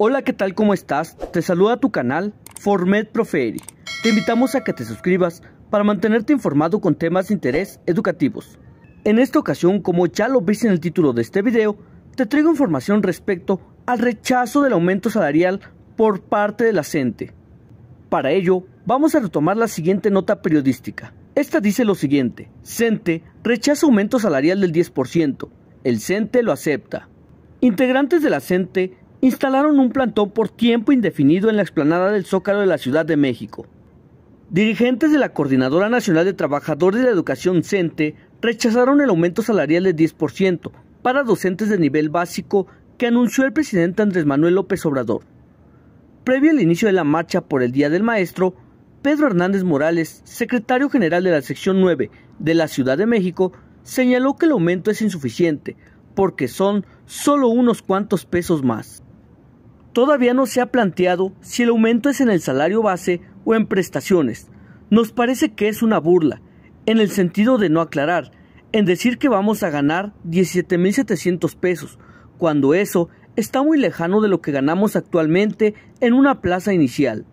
Hola, ¿qué tal? ¿Cómo estás? Te saluda tu canal Formed Proferi. Te invitamos a que te suscribas para mantenerte informado con temas de interés educativos. En esta ocasión, como ya lo viste en el título de este video, te traigo información respecto al rechazo del aumento salarial por parte de la CENTE. Para ello, vamos a retomar la siguiente nota periodística. Esta dice lo siguiente, CENTE rechaza aumento salarial del 10%, el CENTE lo acepta. Integrantes de la CENTE instalaron un plantón por tiempo indefinido en la explanada del Zócalo de la Ciudad de México. Dirigentes de la Coordinadora Nacional de Trabajadores de la Educación CENTE e, rechazaron el aumento salarial del 10% para docentes de nivel básico que anunció el presidente Andrés Manuel López Obrador. Previo al inicio de la marcha por el Día del Maestro, Pedro Hernández Morales, secretario general de la sección 9 de la Ciudad de México, señaló que el aumento es insuficiente porque son solo unos cuantos pesos más. Todavía no se ha planteado si el aumento es en el salario base o en prestaciones. Nos parece que es una burla, en el sentido de no aclarar, en decir que vamos a ganar 17.700 pesos, cuando eso está muy lejano de lo que ganamos actualmente en una plaza inicial.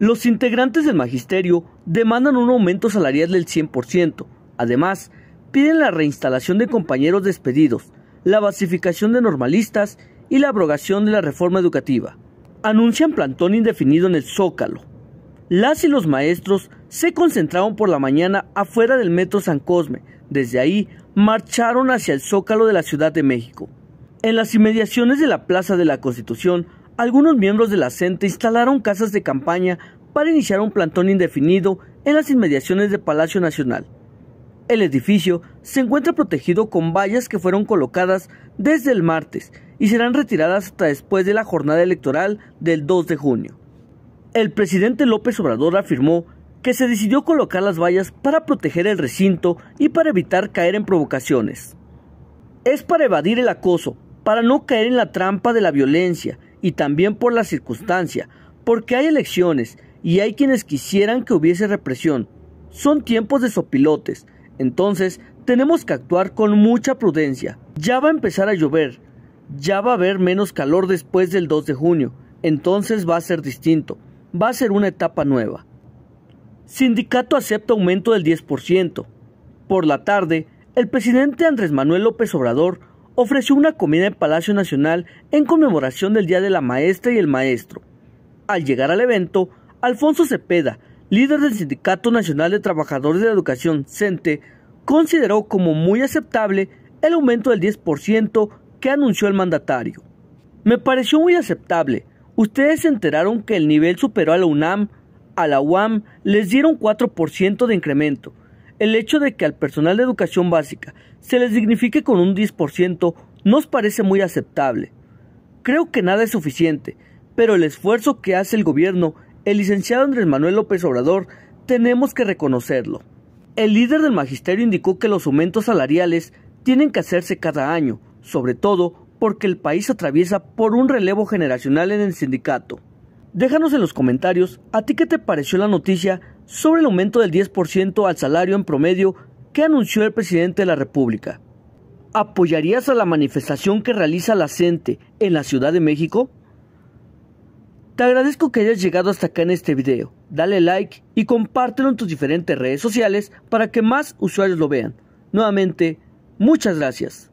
Los integrantes del magisterio demandan un aumento salarial del 100%. Además, piden la reinstalación de compañeros despedidos, la basificación de normalistas y la abrogación de la reforma educativa. Anuncian plantón indefinido en el Zócalo. Las y los maestros se concentraron por la mañana afuera del Metro San Cosme. Desde ahí marcharon hacia el Zócalo de la Ciudad de México. En las inmediaciones de la Plaza de la Constitución, algunos miembros de la CENTE instalaron casas de campaña para iniciar un plantón indefinido en las inmediaciones del Palacio Nacional. El edificio se encuentra protegido con vallas que fueron colocadas desde el martes y serán retiradas hasta después de la jornada electoral del 2 de junio. El presidente López Obrador afirmó que se decidió colocar las vallas para proteger el recinto y para evitar caer en provocaciones. Es para evadir el acoso, para no caer en la trampa de la violencia y también por la circunstancia, porque hay elecciones y hay quienes quisieran que hubiese represión. Son tiempos de sopilotes, entonces, tenemos que actuar con mucha prudencia. Ya va a empezar a llover, ya va a haber menos calor después del 2 de junio, entonces va a ser distinto, va a ser una etapa nueva. Sindicato acepta aumento del 10%. Por la tarde, el presidente Andrés Manuel López Obrador ofreció una comida en Palacio Nacional en conmemoración del Día de la Maestra y el Maestro. Al llegar al evento, Alfonso Cepeda, líder del Sindicato Nacional de Trabajadores de Educación, CENTE, consideró como muy aceptable el aumento del 10% que anunció el mandatario. Me pareció muy aceptable. Ustedes se enteraron que el nivel superó a la UNAM, a la UAM les dieron 4% de incremento. El hecho de que al personal de educación básica se les dignifique con un 10% nos parece muy aceptable. Creo que nada es suficiente, pero el esfuerzo que hace el gobierno el licenciado Andrés Manuel López Obrador, tenemos que reconocerlo. El líder del magisterio indicó que los aumentos salariales tienen que hacerse cada año, sobre todo porque el país atraviesa por un relevo generacional en el sindicato. Déjanos en los comentarios a ti qué te pareció la noticia sobre el aumento del 10% al salario en promedio que anunció el presidente de la República. ¿Apoyarías a la manifestación que realiza la CENTE en la Ciudad de México? Te agradezco que hayas llegado hasta acá en este video. Dale like y compártelo en tus diferentes redes sociales para que más usuarios lo vean. Nuevamente, muchas gracias.